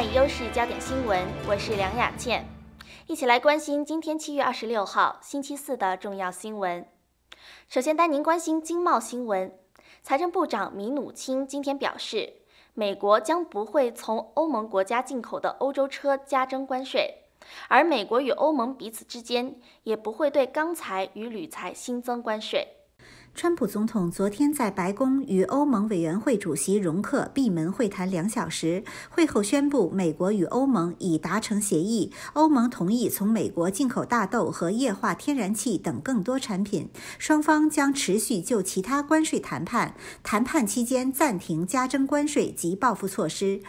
以优势焦点新闻，我是梁雅倩，一起来关心今天七月二十六号星期四的重要新闻。首先带您关心经贸新闻，财政部长米努钦今天表示，美国将不会从欧盟国家进口的欧洲车加征关税，而美国与欧盟彼此之间也不会对钢材与铝材新增关税。川普总统昨天在白宫与欧盟委员会主席容克闭门会谈两小时，会后宣布，美国与欧盟已达成协议，欧盟同意从美国进口大豆和液化天然气等更多产品，双方将持续就其他关税谈判，谈判期间暂停加征关税及报复措施。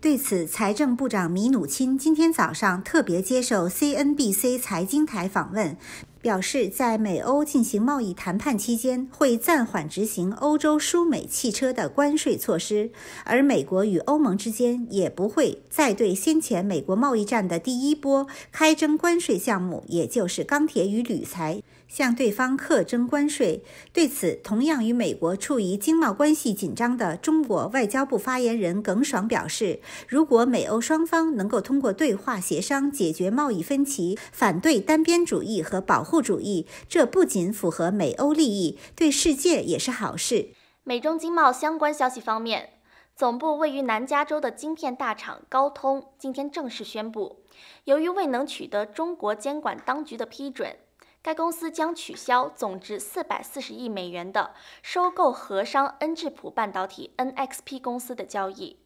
对此，财政部长米努钦今天早上特别接受 CNBC 财经台访问。表示，在美欧进行贸易谈判期间，会暂缓执行欧洲输美汽车的关税措施，而美国与欧盟之间也不会再对先前美国贸易战的第一波开征关税项目，也就是钢铁与铝材。向对方课征关税，对此，同样与美国处于经贸关系紧张的中国外交部发言人耿爽表示，如果美欧双方能够通过对话协商解决贸易分歧，反对单边主义和保护主义，这不仅符合美欧利益，对世界也是好事。美中经贸相关消息方面，总部位于南加州的晶片大厂高通今天正式宣布，由于未能取得中国监管当局的批准。该公司将取消总值四百四十亿美元的收购荷商恩智浦半导体 （NXP） 公司的交易。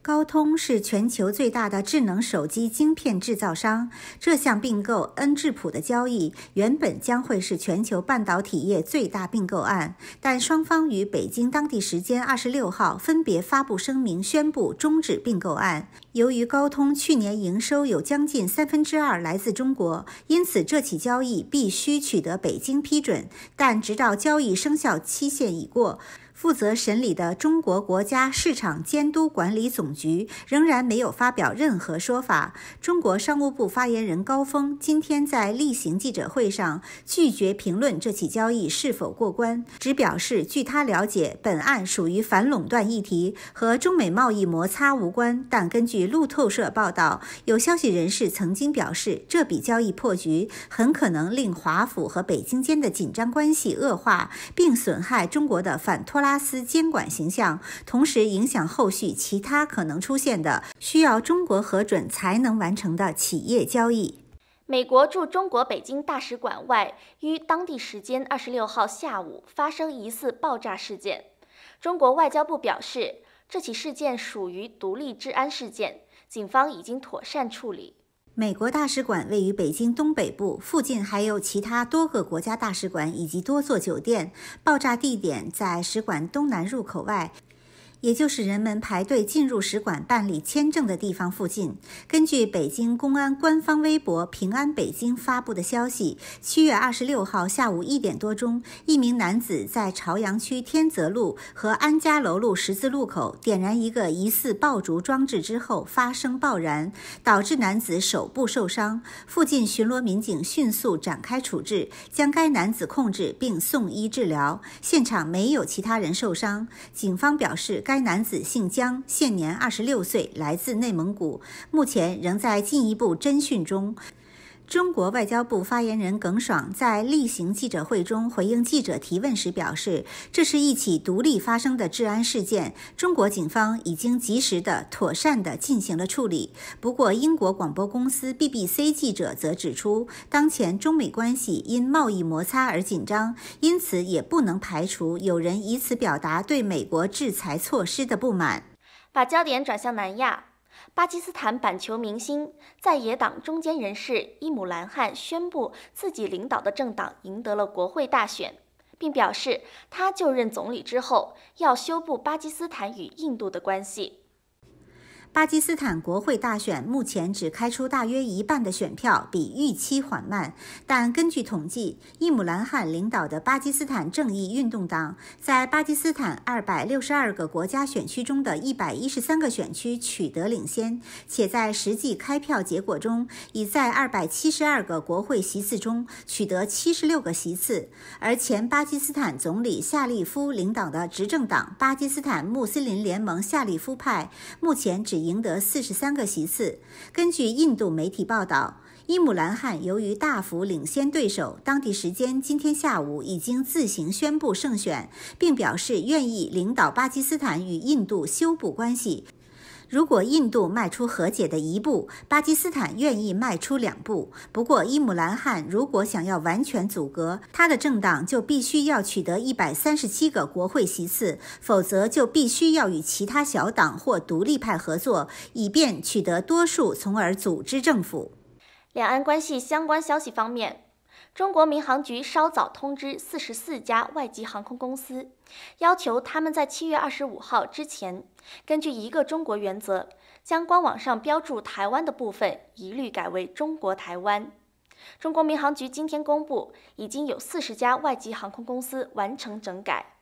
高通是全球最大的智能手机晶片制造商。这项并购恩智浦的交易原本将会是全球半导体业最大并购案，但双方于北京当地时间二十六号分别发布声明，宣布终止并购案。由于高通去年营收有将近三分之二来自中国，因此这起交易必须取得北京批准。但直到交易生效期限已过。负责审理的中国国家市场监督管理总局仍然没有发表任何说法。中国商务部发言人高峰今天在例行记者会上拒绝评论这起交易是否过关，只表示据他了解，本案属于反垄断议题，和中美贸易摩擦无关。但根据路透社报道，有消息人士曾经表示，这笔交易破局很可能令华府和北京间的紧张关系恶化，并损害中国的反拖拉。拉斯监管形象，同时影响后续其他可能出现的需要中国核准才能完成的企业交易。美国驻中国北京大使馆外于当地时间二十六号下午发生疑似爆炸事件。中国外交部表示，这起事件属于独立治安事件，警方已经妥善处理。美国大使馆位于北京东北部，附近还有其他多个国家大使馆以及多座酒店。爆炸地点在使馆东南入口外。也就是人们排队进入使馆办理签证的地方附近。根据北京公安官方微博“平安北京”发布的消息，七月二十六号下午一点多钟，一名男子在朝阳区天泽路和安家楼路十字路口点燃一个疑似爆竹装置之后发生爆燃，导致男子手部受伤。附近巡逻民警迅速展开处置，将该男子控制并送医治疗，现场没有其他人受伤。警方表示。该男子姓姜，现年二十六岁，来自内蒙古，目前仍在进一步侦讯中。中国外交部发言人耿爽在例行记者会中回应记者提问时表示，这是一起独立发生的治安事件，中国警方已经及时的、妥善的进行了处理。不过，英国广播公司 BBC 记者则指出，当前中美关系因贸易摩擦而紧张，因此也不能排除有人以此表达对美国制裁措施的不满。把焦点转向南亚。巴基斯坦板球明星、在野党中间人士伊姆兰汗宣布，自己领导的政党赢得了国会大选，并表示，他就任总理之后要修复巴基斯坦与印度的关系。巴基斯坦国会大选目前只开出大约一半的选票，比预期缓慢。但根据统计，伊姆兰汗领导的巴基斯坦正义运动党在巴基斯坦二百六十二个国家选区中的一百一十三个选区取得领先，且在实际开票结果中，已在二百七十二个国会席次中取得七十六个席次。而前巴基斯坦总理夏利夫领导的执政党巴基斯坦穆斯林联盟（夏利夫派）目前只。赢得四十三个席次。根据印度媒体报道，伊姆兰汗由于大幅领先对手，当地时间今天下午已经自行宣布胜选，并表示愿意领导巴基斯坦与印度修补关系。如果印度迈出和解的一步，巴基斯坦愿意迈出两步。不过，伊姆兰汗如果想要完全阻隔他的政党，就必须要取得一百三十七个国会席次，否则就必须要与其他小党或独立派合作，以便取得多数，从而组织政府。两岸关系相关消息方面。中国民航局稍早通知四十四家外籍航空公司，要求他们在七月二十五号之前，根据“一个中国”原则，将官网上标注台湾的部分一律改为中国台湾。中国民航局今天公布，已经有四十家外籍航空公司完成整改。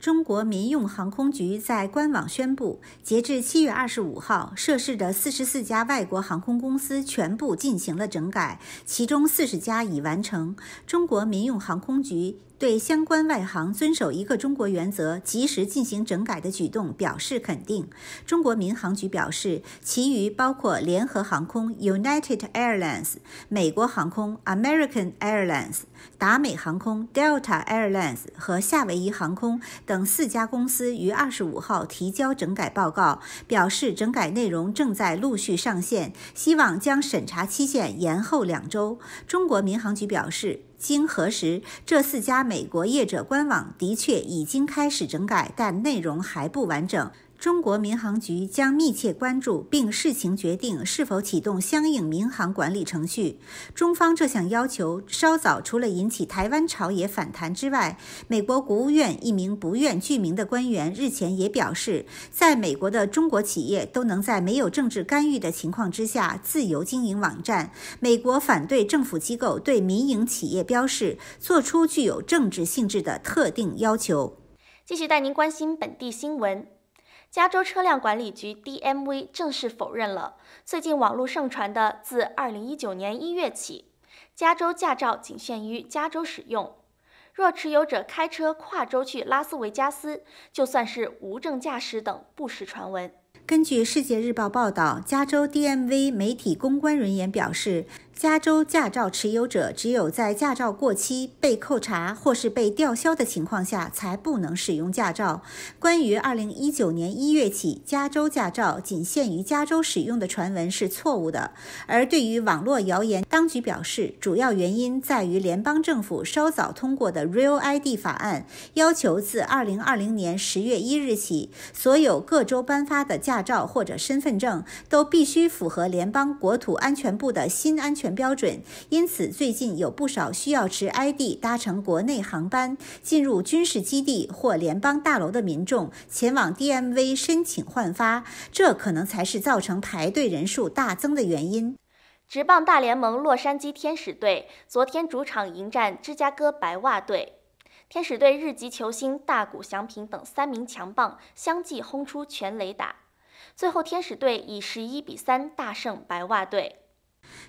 中国民用航空局在官网宣布，截至七月二十五号，涉事的四十四家外国航空公司全部进行了整改，其中四十家已完成。中国民用航空局。对相关外航遵守一个中国原则、及时进行整改的举动表示肯定。中国民航局表示，其余包括联合航空 （United Airlines）、美国航空 （American Airlines）、达美航空 （Delta Airlines） 和夏威夷航空等四家公司于二十五号提交整改报告，表示整改内容正在陆续上线，希望将审查期限延后两周。中国民航局表示。经核实，这四家美国业者官网的确已经开始整改，但内容还不完整。中国民航局将密切关注，并视情决定是否启动相应民航管理程序。中方这项要求稍早除了引起台湾朝野反弹之外，美国国务院一名不愿具名的官员日前也表示，在美国的中国企业都能在没有政治干预的情况之下自由经营网站。美国反对政府机构对民营企业标示做出具有政治性质的特定要求。继续带您关心本地新闻。加州车辆管理局 （DMV） 正式否认了最近网络盛传的：自2019年1月起，加州驾照仅限于加州使用，若持有者开车跨州去拉斯维加斯，就算是无证驾驶等不实传闻。根据《世界日报》报道，加州 DMV 媒体公关人员表示，加州驾照持有者只有在驾照过期、被扣查或是被吊销的情况下，才不能使用驾照。关于2019年1月起加州驾照仅限于加州使用的传闻是错误的。而对于网络谣言，当局表示，主要原因在于联邦政府稍早通过的 REAL ID 法案要求自2020年10月1日起，所有各州颁发的。驾照或者身份证都必须符合联邦国土安全部的新安全标准，因此最近有不少需要持 ID 搭乘国内航班进入军事基地或联邦大楼的民众前往 DMV 申请换发，这可能才是造成排队人数大增的原因。职棒大联盟洛杉矶天使队昨天主场迎战芝加哥白袜队，天使队日籍球星大谷翔平等三名强棒相继轰出全垒打。最后，天使队以十一比三大胜白袜队。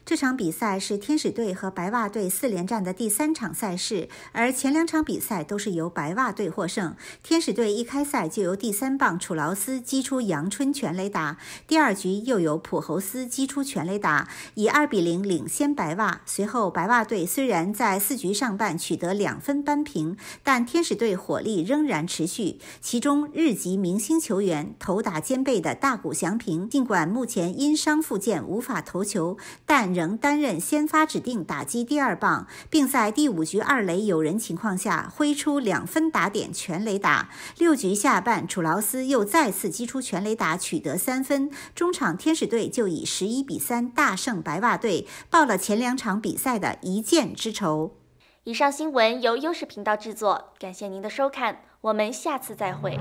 这场比赛是天使队和白袜队四连战的第三场赛事，而前两场比赛都是由白袜队获胜。天使队一开赛就由第三棒楚劳斯击出阳春全垒打，第二局又由普侯斯击出全垒打，以二比零领先白袜。随后白袜队虽然在四局上半取得两分扳平，但天使队火力仍然持续。其中日籍明星球员头打兼备的大谷翔平，尽管目前因伤复健无法投球，但但仍担任先发指定打击第二棒，并在第五局二垒有人情况下挥出两分打点全垒打。六局下半，楚劳斯又再次击出全垒打，取得三分。中场天使队就以十一比三大胜白袜队，报了前两场比赛的一箭之仇。以上新闻由优视频道制作，感谢您的收看，我们下次再会。